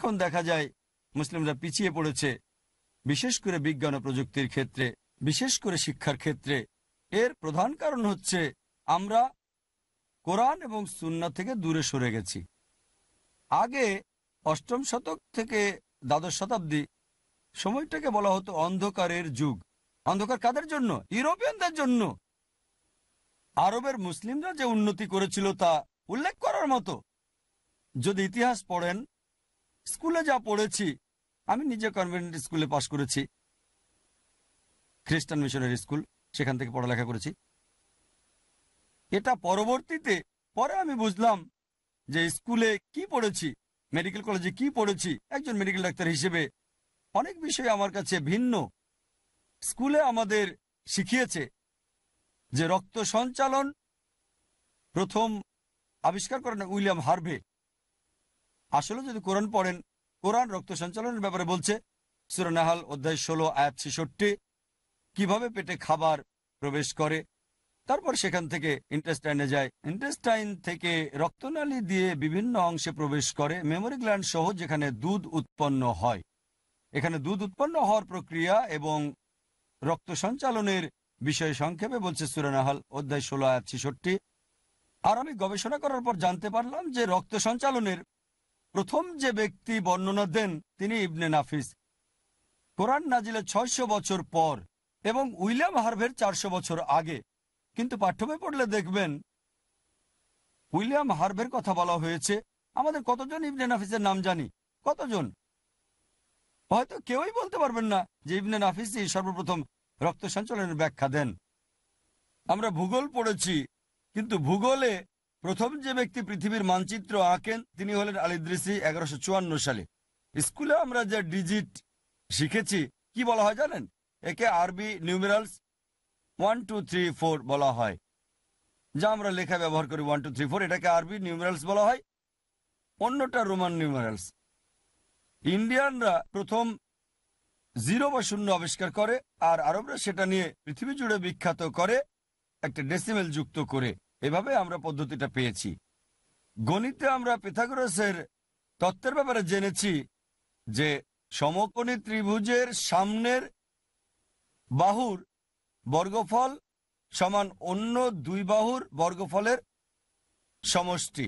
এখন দেখা যায় মুসলিমরা পিছিয়ে পড়েছে বিশেষ করে বিজ্ঞান ও প্রযুক্তির ক্ষেত্রে বিশেষ করে শিক্ষার ক্ষেত্রে এর প্রধান কারণ হচ্ছে আমরা কোরআন এবং সুন্না থেকে দূরে সরে গেছি আগে অষ্টম শতক থেকে দ্বাদশ শতাব্দী সময়টাকে বলা হতো অন্ধকারের যুগ অন্ধকার কাদের জন্য ইউরোপিয়ানদের জন্য আরবের মুসলিমরা যে উন্নতি করেছিল তা উল্লেখ করার মতো যদি ইতিহাস পড়েন স্কুলে যা পড়েছি আমি নিজে কনভেন্ট স্কুলে পাশ করেছি খ্রিস্টান মিশনের স্কুল সেখান থেকে পড়ালেখা করেছি এটা পরবর্তীতে পরে আমি বুঝলাম যে স্কুলে কি পড়েছি মেডিকেল কলেজে কি পড়েছি একজন মেডিকেল ডাক্তার হিসেবে অনেক বিষয় আমার কাছে ভিন্ন স্কুলে আমাদের শিখিয়েছে যে রক্ত সঞ্চালন প্রথম আবিষ্কার করেন উইলিয়াম হার্ভে আসলে যদি কোরআন পড়েন কোরআন রক্ত সঞ্চালনের ব্যাপারে বলছে সুরনাহাল অধ্যায় ষোলো আয়াত ছেষট্টি কিভাবে পেটে খাবার প্রবেশ করে তারপর সেখান থেকে ইন্টেস্টাইনে যায় ইন্টেস্টাইন থেকে রক্তনালী দিয়ে বিভিন্ন অংশে প্রবেশ করে মেমোরি গ্ল্যান্ড সহ যেখানে দুধ উৎপন্ন হয় এখানে দুধ উৎপন্ন হওয়ার প্রক্রিয়া এবং রক্ত সঞ্চালনের বিষয়ে সংক্ষেপে বলছে সুরানাহাল অধ্যায় ষোলো আয়াত ছেষট্টি আর আমি গবেষণা করার পর জানতে পারলাম যে রক্ত সঞ্চালনের প্রথম যে ব্যক্তি বর্ণনা দেন তিনি ইবনে নাফিস কোরআন নাজিলে ছয়শো বছর পর এবং উইলিয়াম হার্ভের চারশো বছর আগে কিন্তু পাঠ্যবই পড়লে দেখবেন উইলিয়াম হার্ভের কথা বলা হয়েছে আমাদের কতজন ইবনে নাফিসের নাম জানি কতজন হয়তো কেউই বলতে পারবেন না যে ইবনে নাফিসই সর্বপ্রথম রক্ত সঞ্চালনের ব্যাখ্যা দেন আমরা ভূগোল পড়েছি কিন্তু ভূগোলে প্রথম যে ব্যক্তি পৃথিবীর মানচিত্র আঁকেন তিনি হলেন আলিদ্রিসি এগারোশো চুয়ান্ন সালে স্কুলে আমরা যে ডিজিট শিখেছি কি বলা হয় জানেন একে আরবি numerals one two three four বলা হয় যা আমরা লেখা ব্যবহার করি ওয়ান টু থ্রি ফোর এটাকে আরবি নিউমেরালস বলা হয় অন্যটা রোমান নিউমেরালস ইন্ডিয়ানরা প্রথম জিরো বা শূন্য আবিষ্কার করে আর আরবরা সেটা নিয়ে পৃথিবী জুড়ে বিখ্যাত করে একটা ডেসিমেল যুক্ত করে এভাবে আমরা পদ্ধতিটা পেয়েছি গণিতে আমরা পিথাগোরাসের তত্ত্বের ব্যাপারে জেনেছি যে সমকোণী ত্রিভুজের সামনের বাহুর বর্গফল সমান অন্য দুই বাহুর বর্গফলের সমষ্টি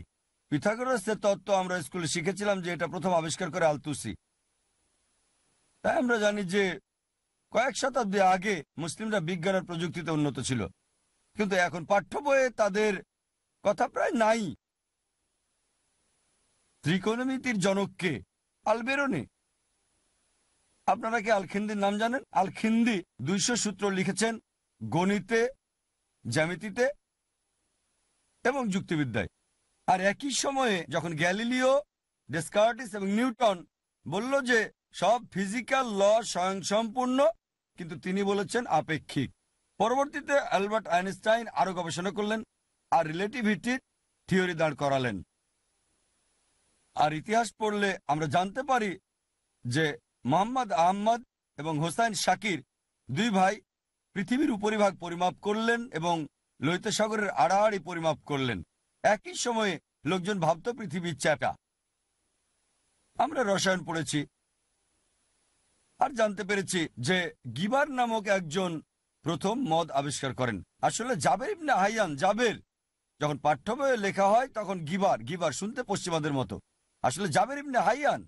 পিথাগোরাসের তত্ত্ব আমরা স্কুলে শিখেছিলাম যে এটা প্রথম আবিষ্কার করে আলতুসি তাই আমরা জানি যে কয়েক শতাব্দী আগে মুসলিমরা বিজ্ঞানের প্রযুক্তিতে উন্নত ছিল কিন্তু এখন পাঠ্য বইয়ে তাদের কথা প্রায় নাই ত্রিকোণমিতির জনককে আলবেরনে আপনারা কি আলখিন্দির নাম জানেন আলখিন্দি দুইশো সূত্র লিখেছেন গণিতে জ্যামিতিতে এবং যুক্তিবিদ্যায় আর একই সময়ে যখন গ্যালিলিও ডেসকার্টিস এবং নিউটন বলল যে সব ফিজিক্যাল ল স্বয়ংসম্পূর্ণ কিন্তু তিনি বলেছেন আপেক্ষিক পরবর্তীতে অ্যালবার্ট আইনস্টাইন আরো গবেষণা করলেন আর রিলেটিভিটির থিওরি দাঁড় করালেন আর ইতিহাস পড়লে আমরা জানতে পারি যে মোহাম্মদ আহম্মদ এবং হোসাইন শাকির দুই ভাই পৃথিবীর উপরিভাগ পরিমাপ করলেন এবং লোহিত সাগরের আড়াআড়ি পরিমাপ করলেন একই সময়ে লোকজন ভাবত পৃথিবীর চ্যাটা আমরা রসায়ন পড়েছি আর জানতে পেরেছি যে গিবার নামক একজন প্রথম মদ আবিষ্কার করেন আসলে জাবের ইবনে হাইয়ান জাবের যখন পাঠ্য বইয়ে লেখা হয় তখন গিবার গিবার শুনতে পশ্চিমাদের মতো আসলে জাবের ইবনে হাইয়ান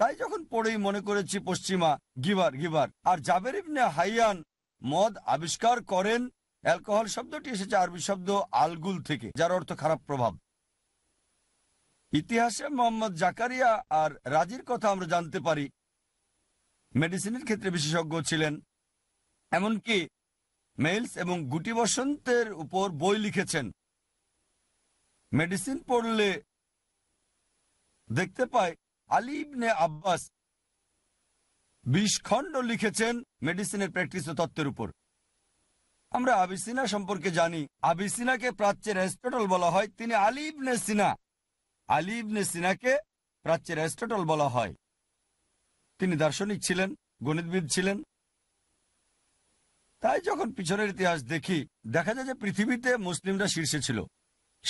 তাই যখন পড়েই মনে করেছি পশ্চিমা গিবার গিবার আর জাবের ইবনে হাইয়ান মদ আবিষ্কার করেন অ্যালকোহল শব্দটি এসেছে আরবি শব্দ আলগুল থেকে যার অর্থ খারাপ প্রভাব ইতিহাসে মোহাম্মদ জাকারিয়া আর রাজির কথা আমরা জানতে পারি মেডিসিনের ক্ষেত্রে বিশেষজ্ঞ ছিলেন এমনকি মেলস এবং গুটি বসন্তের উপর বই লিখেছেন মেডিসিন পড়লে দেখতে পাই আলিবনে আব্বাস বিশ খণ্ড লিখেছেন মেডিসিনের প্র্যাকটিস ও তত্ত্বের উপর আমরা আবিসিনা সম্পর্কে জানি আবিসিনাকে প্রাচ্যের অ্যাস্টটল বলা হয় তিনি আলিব নে সিনা আলিব নে সিনাকে প্রাচ্যের অ্যাস্টটল বলা হয় তিনি দার্শনিক ছিলেন গণিতবিদ ছিলেন তাই যখন পিছনের ইতিহাস দেখি দেখা যায় যে পৃথিবীতে মুসলিমরা শীর্ষে ছিল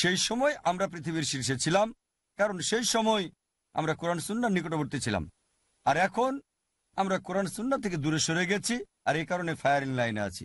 সেই সময় আমরা পৃথিবীর শীর্ষে ছিলাম কারণ সেই সময় আমরা কোরআন সুন্নার নিকটবর্তী ছিলাম আর এখন আমরা কোরআন সুন্না থেকে দূরে সরে গেছি আর এই কারণে ফায়ারিং লাইনে আছি